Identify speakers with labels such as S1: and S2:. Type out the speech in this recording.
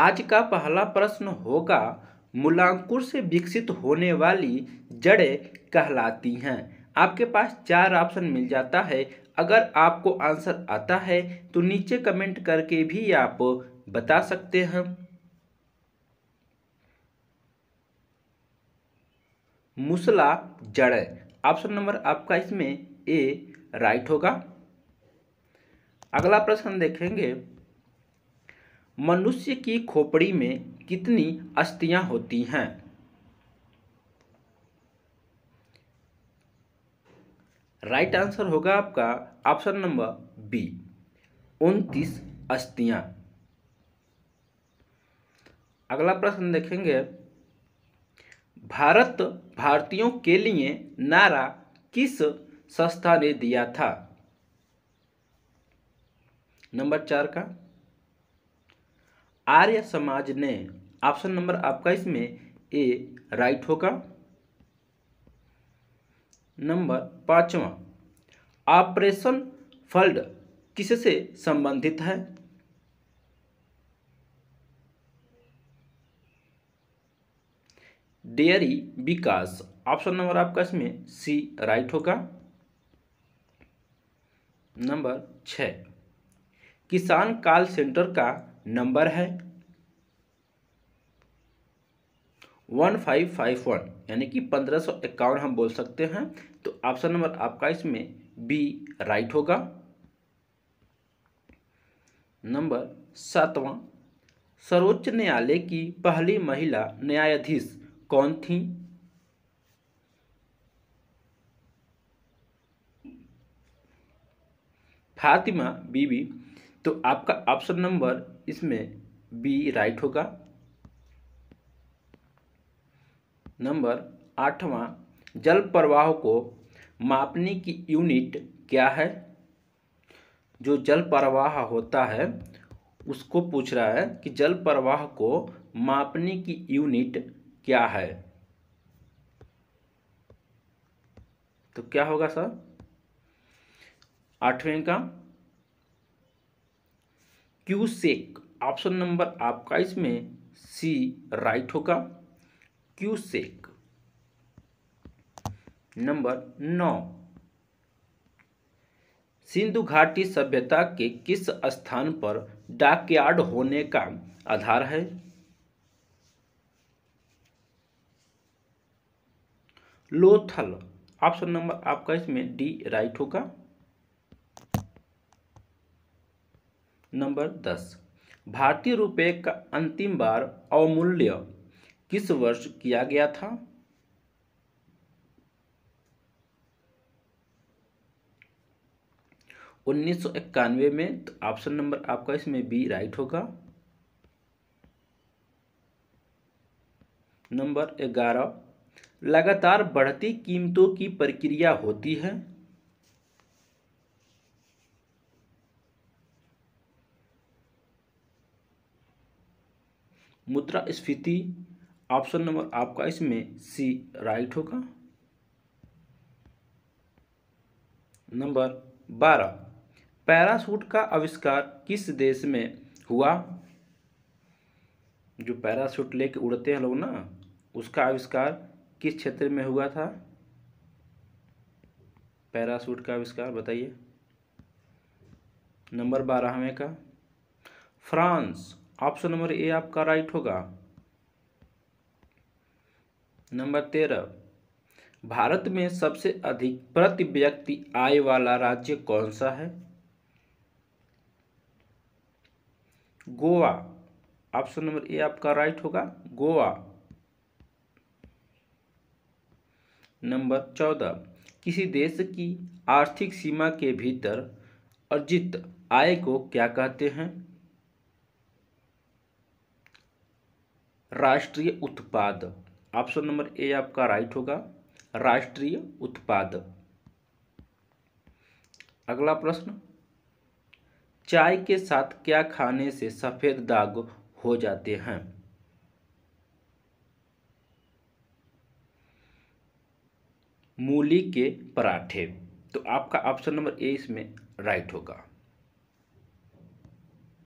S1: आज का पहला प्रश्न होगा मूलांकुर से विकसित होने वाली जड़ें कहलाती हैं आपके पास चार ऑप्शन मिल जाता है अगर आपको आंसर आता है तो नीचे कमेंट करके भी आप बता सकते हैं मुसला जड़ें ऑप्शन नंबर आपका इसमें ए राइट होगा अगला प्रश्न देखेंगे मनुष्य की खोपड़ी में कितनी अस्थियां होती हैं राइट आंसर होगा आपका ऑप्शन नंबर बी उनतीस अस्थियां अगला प्रश्न देखेंगे भारत भारतीयों के लिए नारा किस संस्था ने दिया था नंबर चार का आर्य समाज ने ऑप्शन नंबर आपका इसमें ए राइट होगा नंबर पांचवा ऑपरेशन फल्ड किससे संबंधित है डेयरी विकास ऑप्शन नंबर आपका इसमें सी राइट होगा नंबर छ किसान कॉल सेंटर का नंबर है वन फाइव फाइव वन यानी कि पंद्रह सौ इक्यावन हम बोल सकते हैं तो ऑप्शन नंबर आपका इसमें बी राइट होगा नंबर सातवां सर्वोच्च न्यायालय की पहली महिला न्यायाधीश कौन थी फातिमा बीबी तो आपका ऑप्शन नंबर इसमें बी राइट होगा नंबर आठवां जल प्रवाह को मापने की यूनिट क्या है जो जल प्रवाह होता है उसको पूछ रहा है कि जल प्रवाह को मापने की यूनिट क्या है तो क्या होगा सर आठवें का क्यू सेक ऑप्शन नंबर आपका इसमें सी राइट होगा क्यू सेक नंबर नौ सिंधु घाटी सभ्यता के किस स्थान पर डाकयार्ड होने का आधार है लोथल ऑप्शन नंबर आपका इसमें डी राइट होगा नंबर दस भारतीय रुपये का अंतिम बार अवमूल्य किस वर्ष किया गया था उन्नीस में तो ऑप्शन नंबर आपका इसमें बी राइट होगा नंबर ग्यारह लगातार बढ़ती कीमतों की प्रक्रिया होती है मुद्रा स्फीति ऑप्शन नंबर आपका इसमें सी राइट होगा नंबर बारह पैरासूट का आविष्कार किस देश में हुआ जो पैरासूट लेके उड़ते हैं लोग ना उसका आविष्कार किस क्षेत्र में हुआ था पैरासूट का आविष्कार बताइए नंबर बारह हमें का फ्रांस ऑप्शन नंबर ए आपका राइट होगा नंबर तेरह भारत में सबसे अधिक प्रति व्यक्ति आय वाला राज्य कौन सा है गोवा ऑप्शन नंबर ए आपका राइट होगा गोवा नंबर चौदह किसी देश की आर्थिक सीमा के भीतर अर्जित आय को क्या कहते हैं राष्ट्रीय उत्पाद ऑप्शन नंबर ए आपका राइट होगा राष्ट्रीय उत्पाद अगला प्रश्न चाय के साथ क्या खाने से सफ़ेद दाग हो जाते हैं मूली के पराठे तो आपका ऑप्शन नंबर ए इसमें राइट होगा